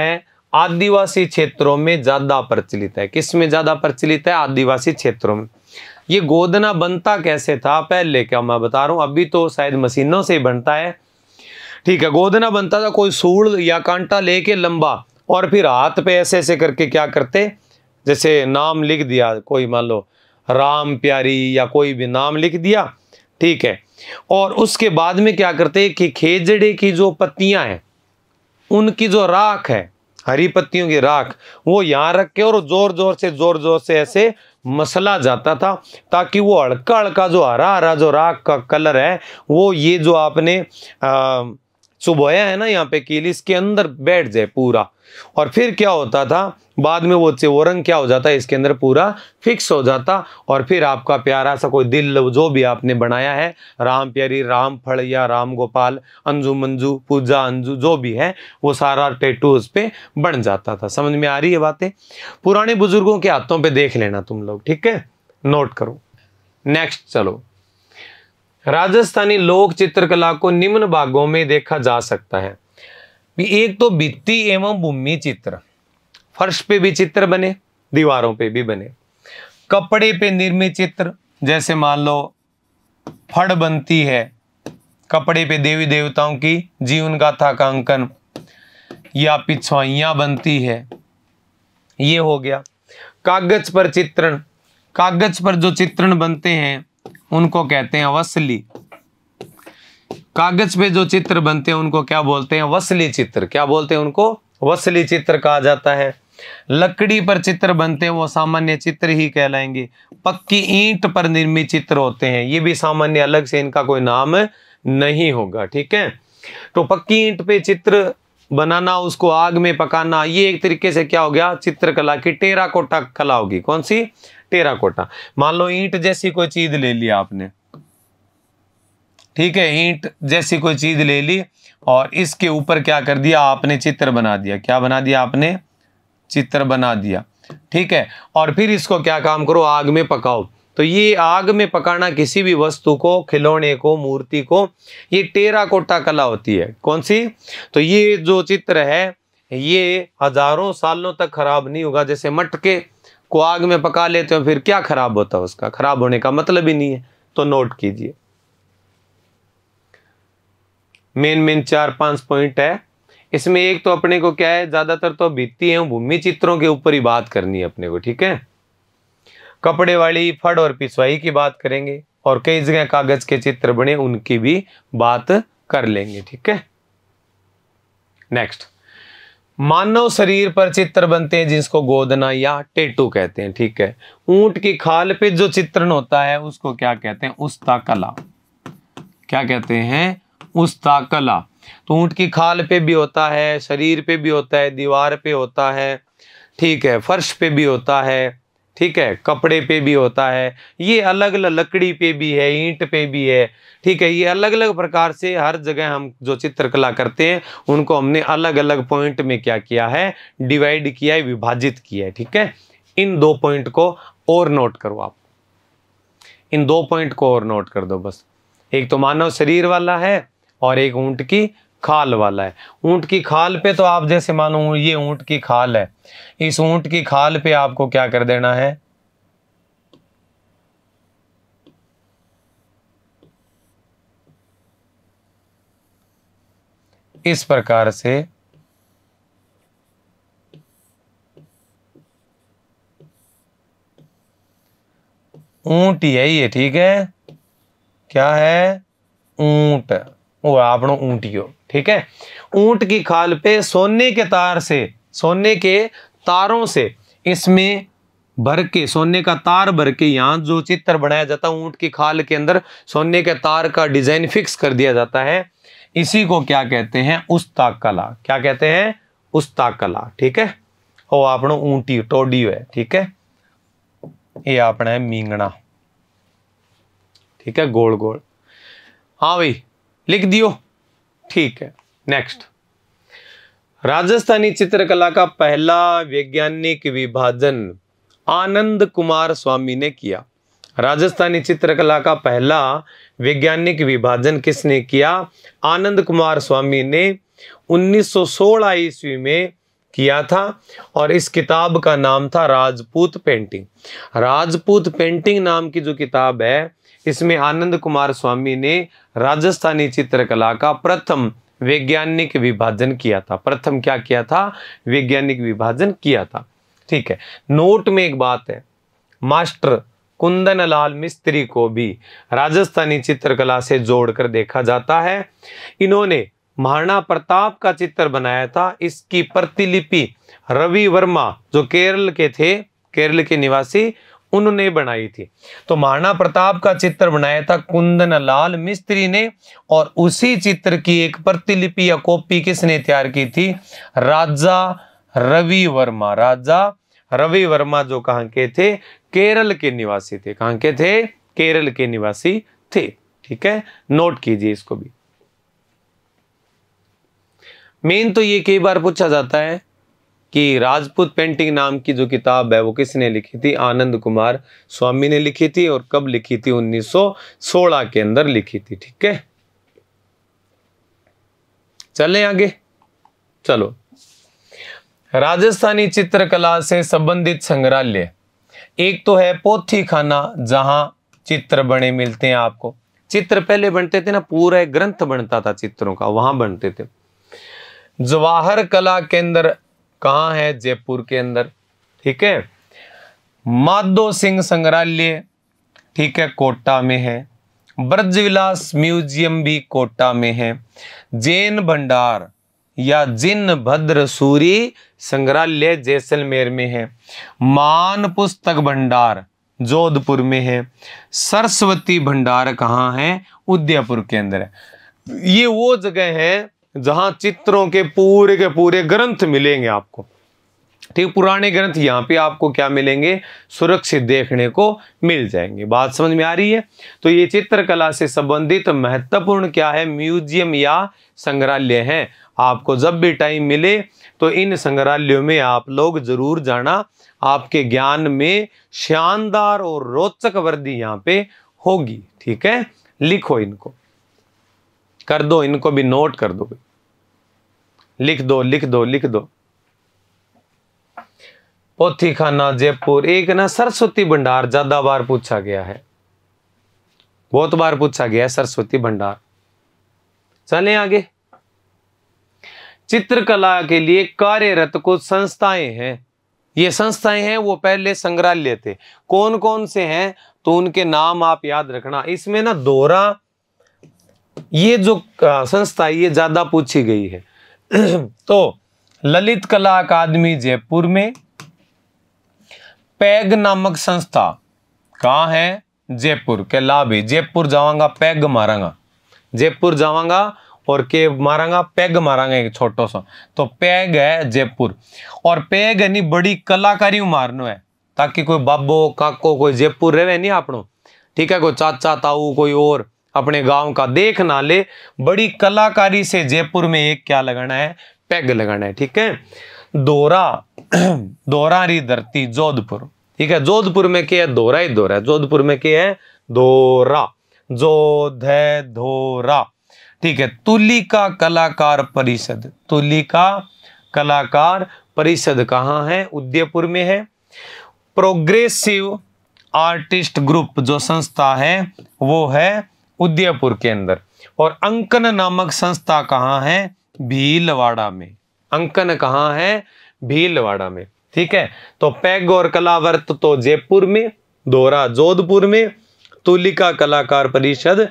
आदिवासी क्षेत्रों में ज़्यादा प्रचलित है किसमें ज़्यादा प्रचलित है आदिवासी क्षेत्रों में ये गोदना बनता कैसे था पहले क्या मैं बता रहा हूँ अभी तो शायद मशीनों से ही बनता है ठीक है गोदना बनता था कोई सूढ़ या कांटा लेके लंबा और फिर हाथ पे ऐसे ऐसे करके क्या करते जैसे नाम लिख दिया कोई मान लो राम प्यारी या कोई भी नाम लिख दिया ठीक है और उसके बाद में क्या करते कि खेजड़े की जो पत्तियां हैं उनकी जो राख है हरी पत्तियों की राख वो यहाँ रख के और जोर जोर से जोर जोर से ऐसे मसला जाता था ताकि वो हड़का हड़का जो हरा हरा जो राख का कलर है वो ये जो आपने अः चुभोया है ना यहाँ पे कील इसके अंदर बैठ जाए पूरा और फिर क्या होता था बाद में वो वो रंग क्या हो जाता है इसके अंदर पूरा फिक्स हो जाता और फिर आपका प्यारा सा कोई दिल जो भी आपने बनाया है राम प्यारी राम फल या राम गोपाल अंजू मंजू पूजा अंजू जो भी है वो सारा टेटू उस पर बन जाता था समझ में आ रही है बातें पुराने बुजुर्गों के हाथों पर देख लेना तुम लोग ठीक है नोट करो नेक्स्ट चलो राजस्थानी लोक चित्रकला को निम्न भागों में देखा जा सकता है भी एक तो भित्ति एवं भूमि चित्र फर्श पे भी चित्र बने दीवारों पे भी बने कपड़े पे निर्मित चित्र जैसे मान लो फड़ बनती है कपड़े पे देवी देवताओं की जीवन गाथा का अंकन या पिछवाइया बनती है ये हो गया कागज पर चित्रण कागज पर जो चित्रण बनते हैं उनको कहते हैं वसली कागज पे जो चित्र बनते हैं उनको क्या बोलते हैं वसली चित्र क्या बोलते हैं उनको वसली चित्र कहा जाता है लकड़ी पर चित्र बनते हैं वो सामान्य चित्र ही कहलाएंगे पक्की ईंट पर निर्मित चित्र होते हैं ये भी सामान्य अलग से इनका कोई नाम नहीं होगा ठीक है तो पक्की ईंट पे चित्र बनाना उसको आग में पकाना ये एक तरीके से क्या हो गया चित्रकला की कोटा कला होगी कौन सी कोटा मान लो ईंट जैसी कोई चीज ले लिया आपने ठीक है ईंट जैसी कोई चीज़ ले ली और इसके ऊपर क्या कर दिया आपने चित्र बना दिया क्या बना दिया आपने चित्र बना दिया ठीक है और फिर इसको क्या काम करो आग में पकाओ तो ये आग में पकाना किसी भी वस्तु को खिलौने को मूर्ति को ये टेरा कोटा कला होती है कौन सी तो ये जो चित्र है ये हजारों सालों तक खराब नहीं होगा जैसे मटके को आग में पका लेते हो फिर क्या खराब होता है उसका खराब होने का मतलब ही नहीं है तो नोट कीजिए मेन मेन चार पांच पॉइंट है इसमें एक तो अपने को क्या है ज़्यादातर तो भित्ती है भूमि चित्रों के ऊपर ही बात करनी है अपने को ठीक है कपड़े वाली फड़ और पिसवाई की बात करेंगे और कई जगह कागज़ के चित्र बने उनकी भी बात कर लेंगे ठीक है नेक्स्ट मानव शरीर पर चित्र बनते हैं जिसको गोदना या टेटू कहते हैं ठीक है ऊंट की खाल पे जो चित्रण होता है उसको क्या कहते हैं उस्ता कला क्या कहते हैं उस्ता कला तो ऊँट की खाल पे भी होता है शरीर पे भी होता है दीवार पे होता है ठीक है फर्श पे भी होता है ठीक है कपड़े पे भी होता है ये अलग अलग लकड़ी पे भी है ईंट पे भी है ठीक है ये अलग अलग प्रकार से हर जगह हम जो चित्रकला करते हैं उनको हमने अलग अलग पॉइंट में क्या किया है डिवाइड किया है विभाजित किया है ठीक है इन दो पॉइंट को और नोट करो आप इन दो पॉइंट को और नोट कर दो बस एक तो मानव शरीर वाला है और एक ऊंट की खाल वाला है ऊंट की खाल पे तो आप जैसे मानो ये ऊंट की खाल है इस ऊंट की खाल पे आपको क्या कर देना है इस प्रकार से ऊंट ही है ये ठीक है क्या है ऊंट और आपणो ऊँटियो ठीक है ऊँट की खाल पे सोने के तार से सोने के तारों से इसमें भर के सोने का तार भर के यहाँ जो चित्र बनाया जाता है ऊँट की खाल के अंदर सोने के तार का डिजाइन फिक्स कर दिया जाता है इसी को क्या कहते हैं उस्ताक कला क्या कहते हैं उस्ताक कला ठीक है और आपने ऊँटी टोडी है ठीक है ये आपना है मींगना ठीक है गोल गोल हाँ भाई लिख दियो ठीक है नेक्स्ट राजस्थानी चित्रकला का पहला वैज्ञानिक विभाजन आनंद कुमार स्वामी ने किया राजस्थानी चित्रकला का पहला वैज्ञानिक विभाजन किसने किया आनंद कुमार स्वामी ने 1916 ईस्वी में किया था और इस किताब का नाम था राजपूत पेंटिंग राजपूत पेंटिंग नाम की जो किताब है इसमें आनंद कुमार स्वामी ने राजस्थानी चित्रकला का प्रथम वैज्ञानिक विभाजन किया था प्रथम क्या किया था वैज्ञानिक विभाजन किया था ठीक है नोट में एक बात है मास्टर कुंदन लाल मिस्त्री को भी राजस्थानी चित्रकला से जोड़कर देखा जाता है इन्होंने महाराणा प्रताप का चित्र बनाया था इसकी प्रतिलिपि रवि वर्मा जो केरल के थे केरल के निवासी उन्होंने बनाई थी तो महाराणा प्रताप का चित्र बनाया था कुंदन लाल मिस्त्री ने और उसी चित्र की एक प्रतिलिपि या कॉपी किसने तैयार की थी राजा रवि वर्मा राजा रवि वर्मा जो कहां के थे केरल के निवासी थे कहां के थे केरल के निवासी थे ठीक है नोट कीजिए इसको भी मेन तो ये कई बार पूछा जाता है कि राजपूत पेंटिंग नाम की जो किताब है वो किसने लिखी थी आनंद कुमार स्वामी ने लिखी थी और कब लिखी थी 1916 के अंदर लिखी थी ठीक है चलें आगे चलो राजस्थानी चित्रकला से संबंधित संग्रहालय एक तो है पोथी खाना जहां चित्र बने मिलते हैं आपको चित्र पहले बनते थे ना पूरा ग्रंथ बनता था चित्रों का वहां बनते थे जवाहर कला केंद्र कहा है जयपुर के अंदर ठीक है माधो सिंह संग्रहालय ठीक है कोटा में है ब्रजविलास म्यूजियम भी कोटा में है जैन भंडार या जिन भद्र सूरी संग्रहालय जैसलमेर में है मान पुस्तक भंडार जोधपुर में है सरस्वती भंडार कहाँ है उदयपुर के अंदर है ये वो जगह है जहां चित्रों के पूरे के पूरे ग्रंथ मिलेंगे आपको ठीक पुराने ग्रंथ यहाँ पे आपको क्या मिलेंगे सुरक्षित देखने को मिल जाएंगे बात समझ में आ रही है तो ये चित्रकला से संबंधित महत्वपूर्ण क्या है म्यूजियम या संग्रहालय है आपको जब भी टाइम मिले तो इन संग्रहालयों में आप लोग जरूर जाना आपके ज्ञान में शानदार और रोचक वृद्धि यहाँ पे होगी ठीक है लिखो इनको कर दो इनको भी नोट कर दो लिख दो लिख दो लिख दो पोथी खाना जयपुर एक ना सरस्वती भंडार ज्यादा बार पूछा गया है बहुत बार पूछा गया है सरस्वती भंडार चले आगे चित्रकला के लिए कार्यरत कुछ संस्थाएं हैं ये संस्थाएं हैं वो पहले संग्रहालय थे कौन कौन से हैं तो उनके नाम आप याद रखना इसमें ना दोहरा ये जो संस्था ये ज़्यादा पूछी गई है तो ललित कला अकादमी जयपुर में पैग नामक संस्था कहा है जयपुर के ला भी जयपुर जावांगा पैग मारांगा जयपुर जावांगा और के मारांगा पैग मारांगा एक छोटो सा तो पैग है जयपुर और पैग है नी बड़ी कलाकारी मारनो है ताकि कोई बाबो काको कोई जयपुर रहे नहीं आप ठीक है कोई चाचा ताऊ कोई और अपने गांव का देख ना ले बड़ी कलाकारी से जयपुर में एक क्या लगाना है पैग लगाना है ठीक है दोरा री धरती जोधपुर ठीक है जोधपुर में क्या है दोरा ही दोरा जोधपुर में क्या है दोरा जोध धोरा ठीक है तुली का कलाकार परिषद तुली का कलाकार परिषद कहाँ है उदयपुर में है प्रोग्रेसिव आर्टिस्ट ग्रुप जो संस्था है वो है उदयपुर के अंदर और अंकन नामक संस्था कहाँ है भीलवाड़ा में अंकन कहाँ है भीलवाड़ा में ठीक है तो पैग और कलावर्त तो जयपुर में दोहरा जोधपुर में तुलिका कलाकार परिषद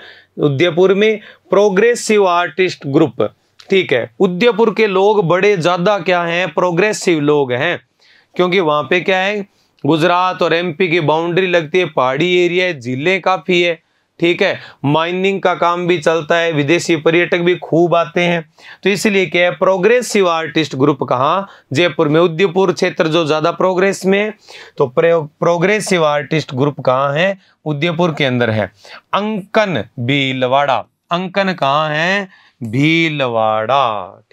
उदयपुर में प्रोग्रेसिव आर्टिस्ट ग्रुप ठीक है उदयपुर के लोग बड़े ज्यादा क्या हैं प्रोग्रेसिव लोग हैं क्योंकि वहां पे क्या है गुजरात और एमपी की बाउंड्री लगती है पहाड़ी एरिया है जिले काफ़ी है ठीक है माइनिंग का काम भी चलता है विदेशी पर्यटक भी खूब आते हैं तो इसलिए क्या है प्रोग्रेसिव आर्टिस्ट ग्रुप कहा जयपुर में उदयपुर क्षेत्र जो ज़्यादा प्रोग्रेस में तो प्रोग्रेसिव आर्टिस्ट ग्रुप कहाँ है उदयपुर के अंदर है अंकन भीलवाड़ा अंकन कहाँ है भीलवाड़ा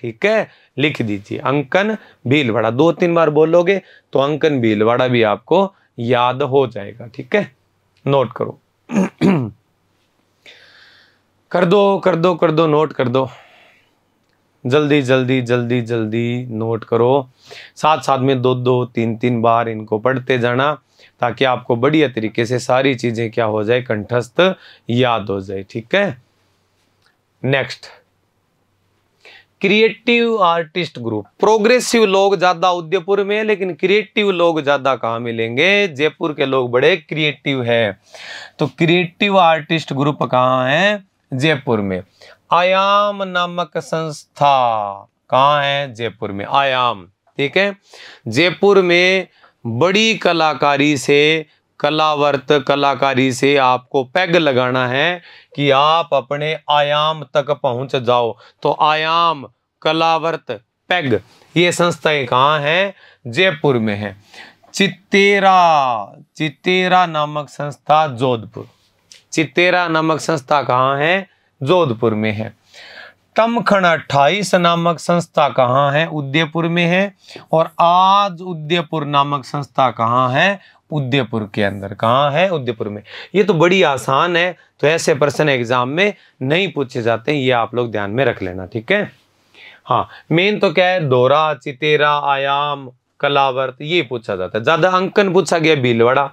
ठीक है लिख दीजिए अंकन भीलवाड़ा दो तीन बार बोलोगे तो अंकन भीलवाड़ा भी आपको याद हो जाएगा ठीक है नोट करो कर दो कर दो कर दो नोट कर दो जल्दी जल्दी जल्दी जल्दी नोट करो साथ साथ में दो दो तीन तीन बार इनको पढ़ते जाना ताकि आपको बढ़िया तरीके से सारी चीज़ें क्या हो जाए कंठस्थ याद हो जाए ठीक है next creative artist group progressive लोग ज़्यादा उदयपुर में लेकिन क्रिएटिव लोग ज़्यादा कहाँ मिलेंगे जयपुर के लोग बड़े क्रिएटिव है तो क्रिएटिव आर्टिस्ट ग्रुप कहाँ है जयपुर में आयाम नामक संस्था कहाँ है जयपुर में आयाम ठीक है जयपुर में बड़ी कलाकारी से कलावर्त कलाकारी से आपको पैग लगाना है कि आप अपने आयाम तक पहुंच जाओ तो आयाम कलावर्त पैग ये संस्थाएं कहाँ हैं जयपुर में है चित्तेरा चित्तेरा नामक संस्था जोधपुर चितेरा नामक संस्था कहाँ है जोधपुर में है तमखण अट्ठाईस नामक संस्था कहाँ है उदयपुर में है और आज उदयपुर नामक संस्था कहाँ है उदयपुर के अंदर कहाँ है उदयपुर में ये तो बड़ी आसान है तो ऐसे प्रश्न एग्जाम में नहीं पूछे जाते ये आप लोग ध्यान में रख लेना ठीक है हाँ मेन तो क्या है दोहरा चितेरा आयाम कलावर्त ये पूछा जाता है ज़्यादा अंकन पूछा गया भीलवाड़ा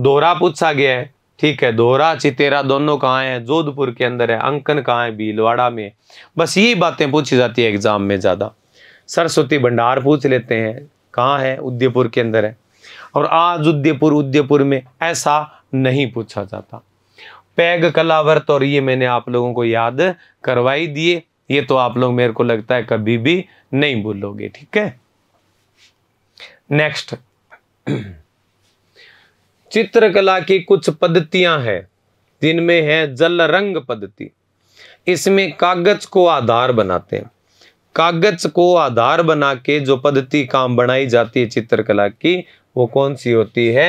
दोहरा पूछा गया है ठीक है दोहरा चितेरा दोनों कहाँ है जोधपुर के अंदर है अंकन कहाँ है भीलवाड़ा में बस यही बातें पूछी जाती है एग्जाम में ज़्यादा सरस्वती भंडार पूछ लेते हैं कहाँ है उदयपुर के अंदर है और आज उदयपुर उदयपुर में ऐसा नहीं पूछा जाता पैग कलावर्त और ये मैंने आप लोगों को याद करवाई दिए ये तो आप लोग मेरे को लगता है कभी भी नहीं भूलोगे ठीक है नेक्स्ट चित्रकला की कुछ पद्धतियां हैं जिनमें है जल रंग पद्धति इसमें कागज को आधार बनाते हैं कागज को आधार बना के जो पद्धति काम बनाई जाती है चित्रकला की वो कौन सी होती है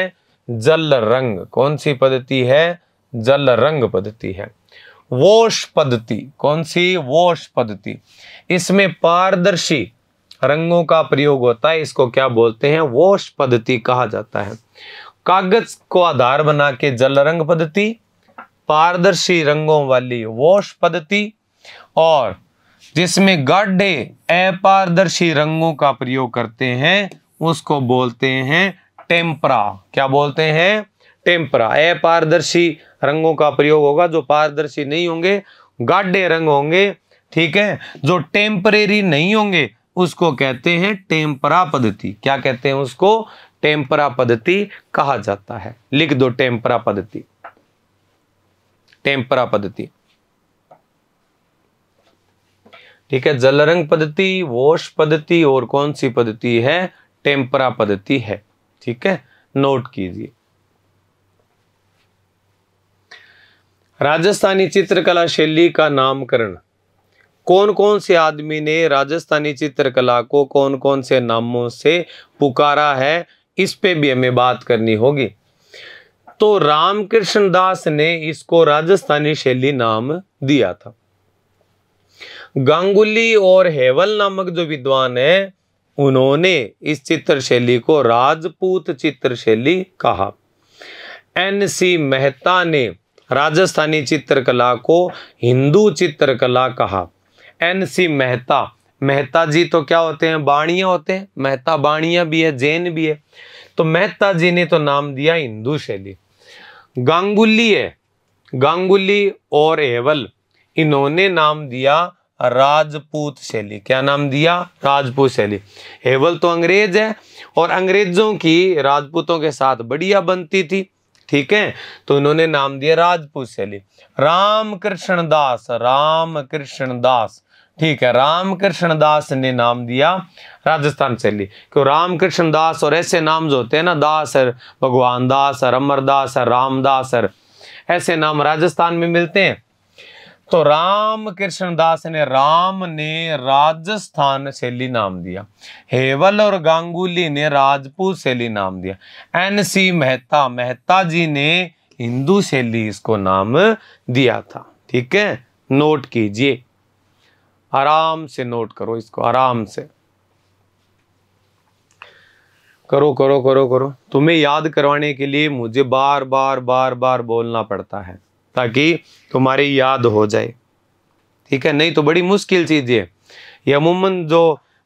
जल रंग कौन सी पद्धति है जल रंग पद्धति है वोश पद्धति कौन सी वोश पद्धति इसमें पारदर्शी रंगों का प्रयोग होता है इसको क्या बोलते हैं वोश पद्धति कहा जाता है कागज को आधार बना के जल रंग पद्धति पारदर्शी रंगों वाली वॉश पद्धति और जिसमें गाढ़े अपारदर्शी रंगों का प्रयोग करते हैं उसको बोलते हैं टेम्परा क्या बोलते हैं टेम्परा अपारदर्शी रंगों का प्रयोग होगा जो पारदर्शी नहीं होंगे गाढ़े रंग होंगे ठीक है जो टेम्परेरी नहीं होंगे उसको कहते हैं टेम्परा पद्धति क्या कहते हैं उसको टेम्परा पद्धति कहा जाता है लिख दो टेम्परा पद्धति टेम्परा पद्धति ठीक है जलरंग पद्धति वोश पद्धति और कौन सी पद्धति है टेम्परा पद्धति है ठीक है नोट कीजिए राजस्थानी चित्रकला शैली का नामकरण कौन कौन से आदमी ने राजस्थानी चित्रकला को कौन कौन से नामों से पुकारा है इस पे भी हमें बात करनी होगी तो रामकृष्ण दास ने इसको राजस्थानी शैली नाम दिया था गांगुली और हेवल नामक जो विद्वान है उन्होंने इस चित्र शैली को राजपूत चित्र शैली कहा एन सी मेहता ने राजस्थानी चित्रकला को हिंदू चित्रकला कहा एन सी मेहता मेहता जी तो क्या होते हैं बाणिया होते हैं मेहता बाणिया भी है जैन भी है तो मेहता जी ने तो नाम दिया हिंदू शैली गांगुली है गांगुली और एवल इन्होंने नाम दिया राजपूत शैली क्या नाम दिया राजपूत शैली हेवल तो अंग्रेज है और अंग्रेजों की राजपूतों के साथ बढ़िया बनती थी ठीक है तो इन्होंने नाम दिया राजपूत शैली राम कृष्ण दास राम कृष्ण दास ठीक है रामकृष्ण दास ने नाम दिया राजस्थान शैली क्यों रामकृष्ण दास और ऐसे नाम जो होते हैं ना दास है भगवान दास है अमरदास है रामदास है ऐसे नाम राजस्थान में मिलते हैं तो राम कृष्ण दास ने राम ने राजस्थान शैली नाम दिया हेवल और गांगुली ने राजपूत शैली नाम दिया एनसी मेहता मेहता जी ने हिंदू शैली इसको नाम दिया था ठीक है नोट कीजिए आराम से नोट करो इसको आराम से करो करो करो करो तुम्हें याद करवाने के लिए मुझे बार बार बार बार बोलना पड़ता है ताकि तुम्हारी याद हो जाए ठीक है नहीं तो बड़ी मुश्किल चीज़ है ये अमूमन जो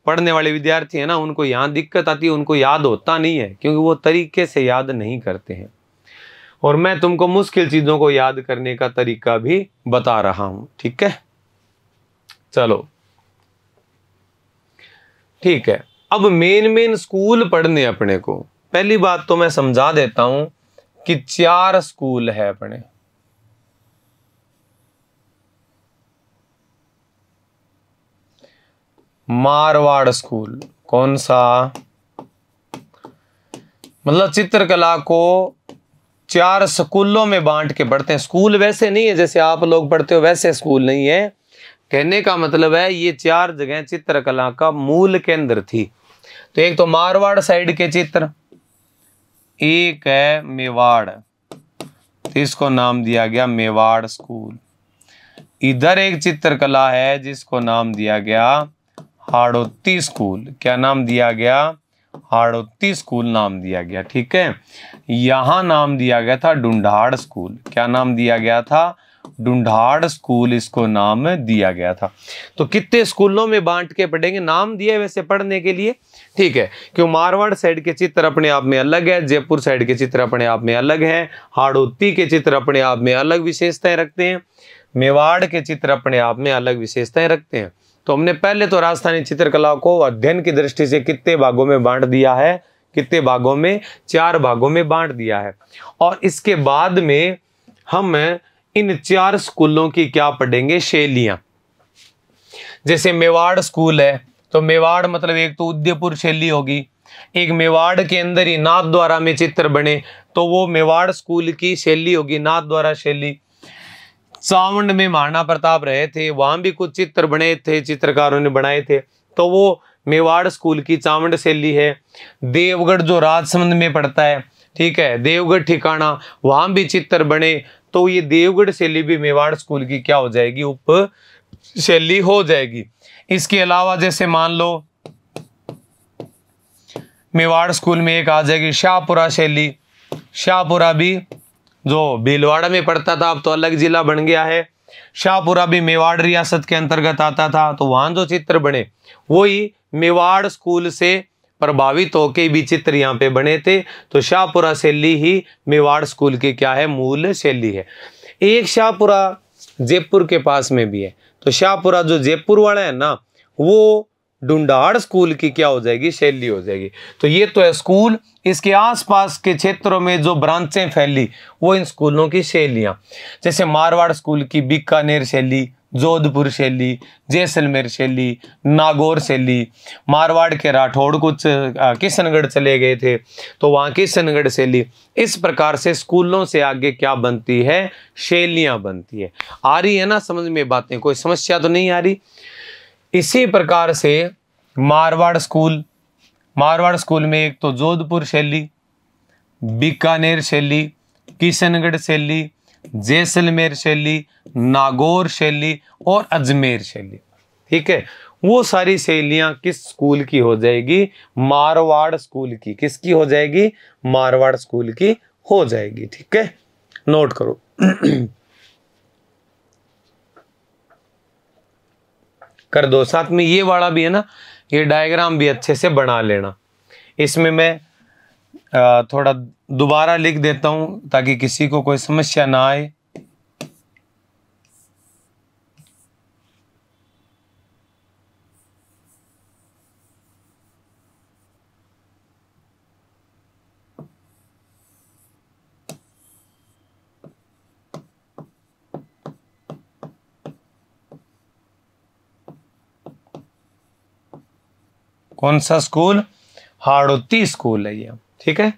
पढ़ने वाले विद्यार्थी हैं ना उनको यहाँ दिक्कत आती है उनको याद होता नहीं है क्योंकि वो तरीके से याद नहीं करते हैं और मैं तुमको मुश्किल चीज़ों को याद करने का तरीका भी बता रहा हूँ ठीक है चलो ठीक है अब मेन मेन स्कूल पढ़ने अपने को पहली बात तो मैं समझा देता हूं कि चार स्कूल है अपने मारवाड़ स्कूल कौन सा मतलब चित्रकला को चार स्कूलों में बांट के पढ़ते हैं स्कूल वैसे नहीं है जैसे आप लोग पढ़ते हो वैसे स्कूल नहीं है कहने का मतलब है ये चार जगह चित्रकला का मूल केंद्र थी तो एक तो मारवाड़ साइड के चित्र एक है मेवाड़ तो इसको नाम दिया गया मेवाड़ स्कूल इधर एक चित्रकला है जिसको नाम दिया गया हाड़ोती स्कूल क्या नाम दिया गया हाड़ोती स्कूल नाम दिया गया ठीक है यहां नाम दिया गया था डुंढाड़ स्कूल क्या नाम दिया गया था डुंढाड़ स्कूल इसको नाम दिया गया था तो कितने स्कूलों में बांट के पढ़ेंगे नाम दिए वैसे पढ़ने के लिए ठीक है क्यों मारवाड़ साइड के चित्र अपने आप में अलग है जयपुर साइड के चित्र अपने आप में अलग है हाड़ोती के चित्र अपने आप में अलग विशेषताएं रखते हैं मेवाड़ के चित्र अपने आप में अलग विशेषताएं रखते हैं तो हमने पहले तो राजस्थानी चित्रकला को अध्ययन की दृष्टि से कितने भागों में बांट दिया है कितने भागों में चार भागों में बांट दिया है और इसके बाद में हम इन चार स्कूलों की क्या पढ़ेंगे शैलियां जैसे मेवाड़ स्कूल है तो मेवाड़ मतलब एक तो उदयपुर शैली होगी एक मेवाड़ के अंदर ही नाथ द्वारा में चित्र बने तो वो मेवाड़ स्कूल की शैली होगी नाथ द्वारा शैली सावंड में महाराणा प्रताप रहे थे वहां भी कुछ चित्र बने थे चित्रकारों ने बनाए थे तो वो मेवाड़ स्कूल की चावंड शैली है देवगढ़ जो राजसमंद में पड़ता है ठीक है देवगढ़ ठिकाना वहां भी चित्र बने तो ये देवगढ़ शैली भी मेवाड़ स्कूल की क्या हो जाएगी उप शैली हो जाएगी इसके अलावा जैसे मान लो मेवाड़ स्कूल में एक आ जाएगी शाहपुरा शैली शाहपुरा भी जो भीलवाड़ा में पड़ता था अब तो अलग जिला बन गया है शाहपुरा भी मेवाड़ रियासत के अंतर्गत आता था तो वहां जो चित्र बने वही मेवाड़ स्कूल से प्रभावित होकर भी चित्र यहाँ पे बने थे तो शाहपुरा शैली ही मेवाड़ स्कूल की क्या है मूल शैली है एक शाहपुरा जयपुर के पास में भी है तो शाहपुरा जो जयपुर वाला है ना वो डुंडाड़ स्कूल की क्या हो जाएगी शैली हो जाएगी तो ये तो है स्कूल इसके आसपास के क्षेत्रों में जो ब्रांचें फैली वो इन स्कूलों की शैलियाँ जैसे मारवाड़ स्कूल की बीकानेर शैली जोधपुर शैली जैसलमेर शैली नागौर शैली मारवाड़ के राठौड़ कुछ किशनगढ़ चले गए थे तो वहाँ किशनगढ़ शैली इस प्रकार से स्कूलों से आगे क्या बनती है शैलियाँ बनती है आ रही है ना समझ में बातें कोई समस्या तो नहीं आ रही इसी प्रकार से मारवाड़ स्कूल मारवाड़ स्कूल में एक तो जोधपुर शैली बीकानेर शैली किशनगढ़ शैली जैसलमेर शैली नागौर शैली और अजमेर शैली ठीक है वो सारी शैलियां किस स्कूल की हो जाएगी मारवाड़ स्कूल की किसकी हो जाएगी मारवाड़ स्कूल की हो जाएगी ठीक है नोट करो कर दो साथ में ये वाला भी है ना ये डायग्राम भी अच्छे से बना लेना इसमें मैं थोड़ा दोबारा लिख देता हूं ताकि किसी को कोई समस्या ना आए कौन सा स्कूल हाड़ोती स्कूल है ये ठीक है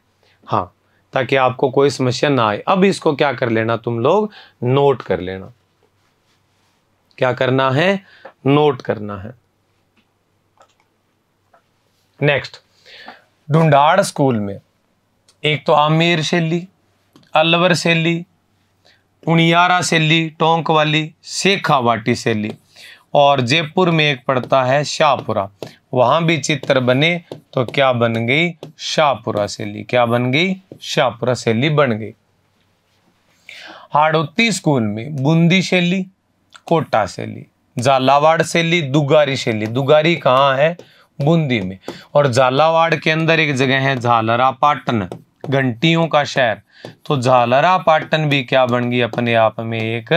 हाँ ताकि आपको कोई समस्या ना आए अब इसको क्या कर लेना तुम लोग नोट कर लेना क्या करना है नोट करना है नेक्स्ट ढूंढाड़ स्कूल में एक तो आमिर शैली अलवर शैली उनियारा शैली टोंक वाली शेखावाटी शैली और जयपुर में एक पड़ता है शाहपुरा वहां भी चित्र बने तो क्या बन गई शाहपुरा शैली क्या बन गई शाहपुरा शैली बन गई हाड़ोती स्कूल में बूंदी शैली कोटा शैली झालावाड़ शैली दुगारी शैली दुगारी कहाँ है बूंदी में और झालावाड़ के अंदर एक जगह है झालरा पाटन घंटियों का शहर तो झालरा पाटन भी क्या बन गई अपने आप में एक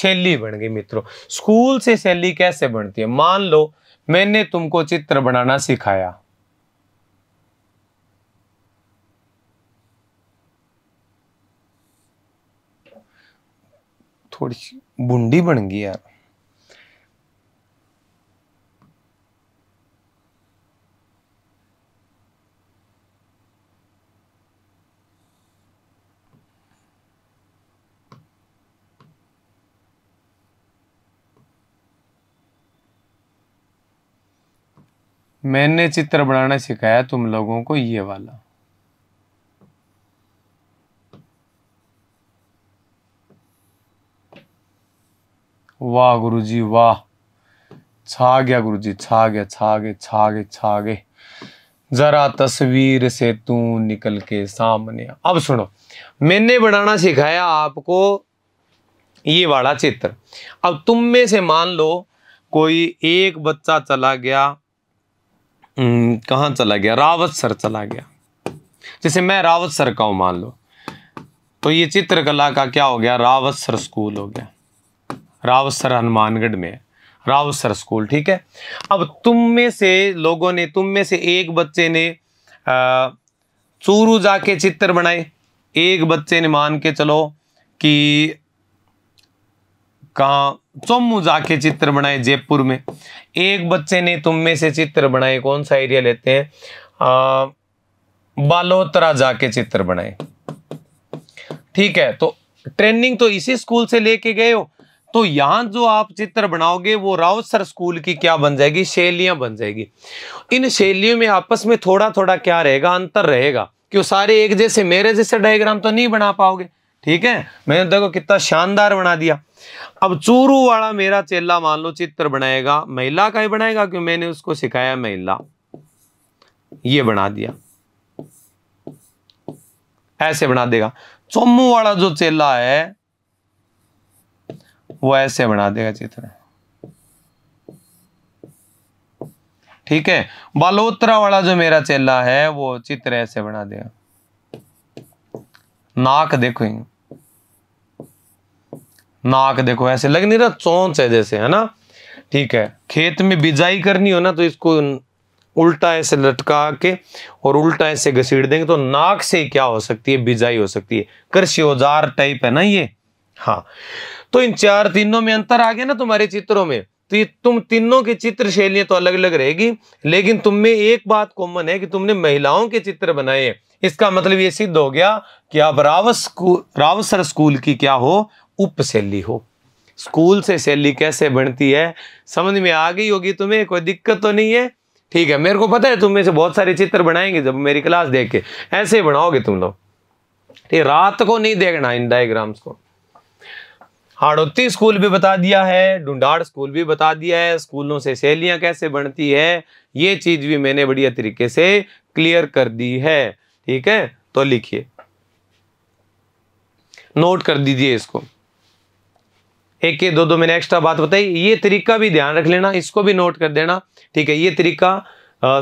शैली बन गई मित्रों स्कूल से शैली कैसे बनती है मान लो मैंने तुमको चित्र बनाना सिखाया थोड़ी सी बुंडी बन गई यार मैंने चित्र बनाना सिखाया तुम लोगों को ये वाला वाह गुरुजी वाह छा गया गुरुजी छा गया छा गए छा गए छा गए जरा तस्वीर से तू निकल के सामने अब सुनो मैंने बनाना सिखाया आपको ये वाला चित्र अब तुम में से मान लो कोई एक बच्चा चला गया हम्म, कहाँ चला गया रावत सर चला गया जैसे मैं रावत सर का हूँ मान लो तो ये चित्रकला का क्या हो गया रावत सर स्कूल हो गया रावत सर हनुमानगढ़ में है रावत सर स्कूल ठीक है अब तुम में से लोगों ने तुम में से एक बच्चे ने चूरू जाके चित्र बनाए एक बच्चे ने मान के चलो कि कहा चोमू जाके चित्र बनाए जयपुर में एक बच्चे ने तुम में से चित्र बनाए कौन सा एरिया लेते हैं बालोतरा जाके चित्र बनाए ठीक है तो ट्रेनिंग तो इसी स्कूल से लेके गए हो तो यहां जो आप चित्र बनाओगे वो राव सर स्कूल की क्या बन जाएगी शैलियां बन जाएगी इन शैलियों में आपस में थोड़ा थोड़ा क्या रहेगा अंतर रहेगा क्यों सारे एक जैसे मेरे जैसे डायग्राम तो नहीं बना पाओगे ठीक है मैंने देखो कितना शानदार बना दिया अब चूरू वाला मेरा चेला मान लो चित्र बनाएगा महिला का ही बनाएगा क्यों मैंने उसको सिखाया महिला ये बना दिया ऐसे बना देगा चोमू वाला जो चेला है वो ऐसे बना देगा चित्र ठीक है बालोत्रा वाला जो मेरा चेला है वो चित्र ऐसे बना देगा नाक देखो नाक देखो ऐसे लग नहीं रहा चौंस है जैसे है ना ठीक है खेत में बिजाई करनी हो ना तो इसको उल्टा ऐसे लटका के और उल्टा ऐसे घसीट देंगे तो नाक से क्या हो सकती है बिजाई हो सकती है कृषि औजार टाइप है ना ये हाँ तो इन चार तीनों में अंतर आ गया ना तुम्हारे चित्रों में तो ये तुम तीनों की चित्र शैलियां तो अलग अलग रहेगी लेकिन तुम में एक बात कॉमन है कि तुमने महिलाओं के चित्र बनाए इसका मतलब ये सिद्ध हो गया कि आप रावस रावसर स्कूल की क्या हो उप उपशैली हो स्कूल से शैली कैसे बनती है समझ में आ गई होगी तुम्हें कोई दिक्कत तो नहीं है ठीक है मेरे को पता है तुम में से बहुत सारे चित्र बनाएंगे जब मेरी क्लास देख के ऐसे बनाओगे तुम लोग ठीक रात को नहीं देखना इन डायग्राम्स को हाड़ोती स्कूल भी बता दिया है ढूंढाड़ स्कूल भी बता दिया है स्कूलों से शैलियाँ कैसे बनती है ये चीज़ भी मैंने बढ़िया तरीके से क्लियर कर दी है ठीक है तो लिखिए नोट कर दीजिए इसको एक के दो दो मैंने एक्स्ट्रा बात बताई ये तरीका भी ध्यान रख लेना इसको भी नोट कर देना ठीक है ये तरीका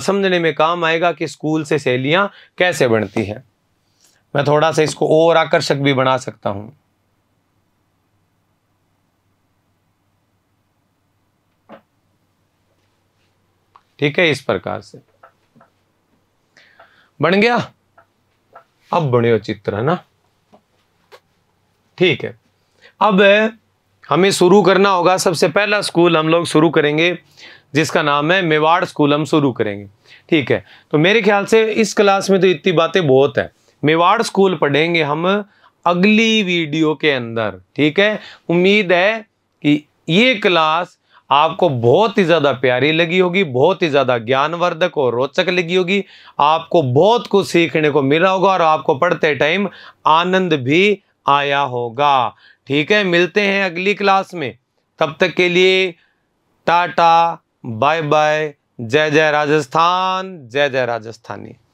समझने में काम आएगा कि स्कूल से सहेलियां कैसे बनती हैं मैं थोड़ा सा इसको और आकर्षक भी बना सकता हूं ठीक है इस प्रकार से बन गया अब बने चित्र है ना ठीक है अब हमें शुरू करना होगा सबसे पहला स्कूल हम लोग शुरू करेंगे जिसका नाम है मेवाड़ स्कूल हम शुरू करेंगे ठीक है तो मेरे ख्याल से इस क्लास में तो इतनी बातें बहुत है मेवाड़ स्कूल पढ़ेंगे हम अगली वीडियो के अंदर ठीक है उम्मीद है कि ये क्लास आपको बहुत ही ज़्यादा प्यारी लगी होगी बहुत ही ज़्यादा ज्ञानवर्धक और रोचक लगी होगी आपको बहुत कुछ सीखने को मिला होगा और आपको पढ़ते टाइम आनंद भी आया होगा ठीक है मिलते हैं अगली क्लास में तब तक के लिए टाटा बाय बाय जय जय राजस्थान जय जय राजस्थानी